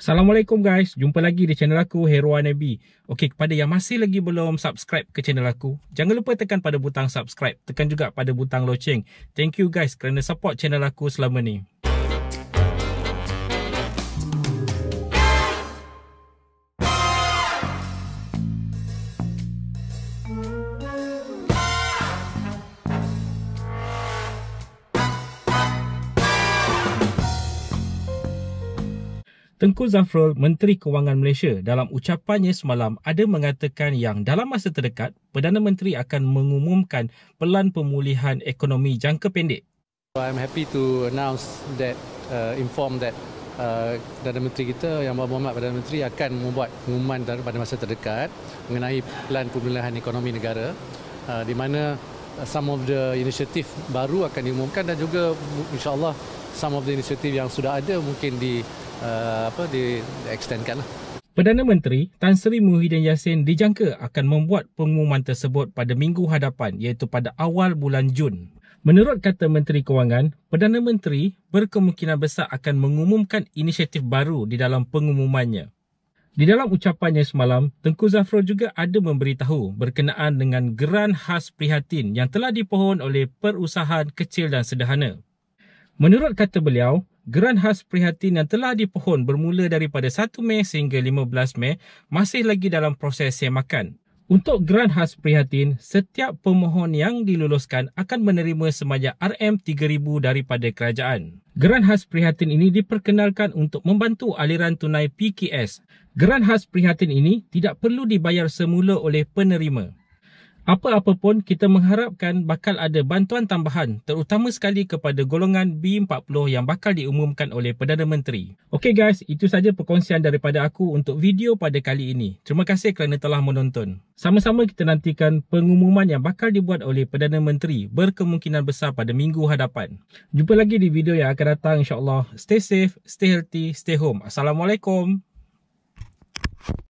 Assalamualaikum guys, jumpa lagi di channel aku Hero Anabi. Okey, kepada yang masih lagi belum subscribe ke channel aku, jangan lupa tekan pada butang subscribe, tekan juga pada butang loceng. Thank you guys kerana support channel aku selama ni. Tengku Zafrul, Menteri Kewangan Malaysia dalam ucapannya semalam ada mengatakan yang dalam masa terdekat, Perdana Menteri akan mengumumkan pelan pemulihan ekonomi jangka pendek. I'm happy to announce that uh, inform that uh, Perdana Menteri kita Yang Berhormat Perdana Menteri akan membuat pengumuman pada masa terdekat mengenai pelan pemulihan ekonomi negara uh, di mana uh, some of the inisiatif baru akan diumumkan dan juga insyaAllah some of the inisiatif yang sudah ada mungkin di Uh, apa di extendkan lah. Perdana Menteri Tan Sri Muhyiddin Yassin dijangka akan membuat pengumuman tersebut pada minggu hadapan iaitu pada awal bulan Jun. Menurut kata Menteri Kewangan, Perdana Menteri berkemungkinan besar akan mengumumkan inisiatif baru di dalam pengumumannya. Di dalam ucapannya semalam, Tengku Zafro juga ada memberitahu berkenaan dengan geran khas prihatin yang telah dipohon oleh perusahaan kecil dan sederhana. Menurut kata beliau, Geran khas prihatin yang telah dipohon bermula daripada 1 Mei sehingga 15 Mei masih lagi dalam proses semakan. Untuk geran khas prihatin, setiap pemohon yang diluluskan akan menerima semaja RM3000 daripada kerajaan. Geran khas prihatin ini diperkenalkan untuk membantu aliran tunai PKS. Geran khas prihatin ini tidak perlu dibayar semula oleh penerima apa apapun kita mengharapkan bakal ada bantuan tambahan terutama sekali kepada golongan B40 yang bakal diumumkan oleh Perdana Menteri. Okey guys, itu saja perkongsian daripada aku untuk video pada kali ini. Terima kasih kerana telah menonton. Sama-sama kita nantikan pengumuman yang bakal dibuat oleh Perdana Menteri berkemungkinan besar pada minggu hadapan. Jumpa lagi di video yang akan datang insyaAllah. Stay safe, stay healthy, stay home. Assalamualaikum.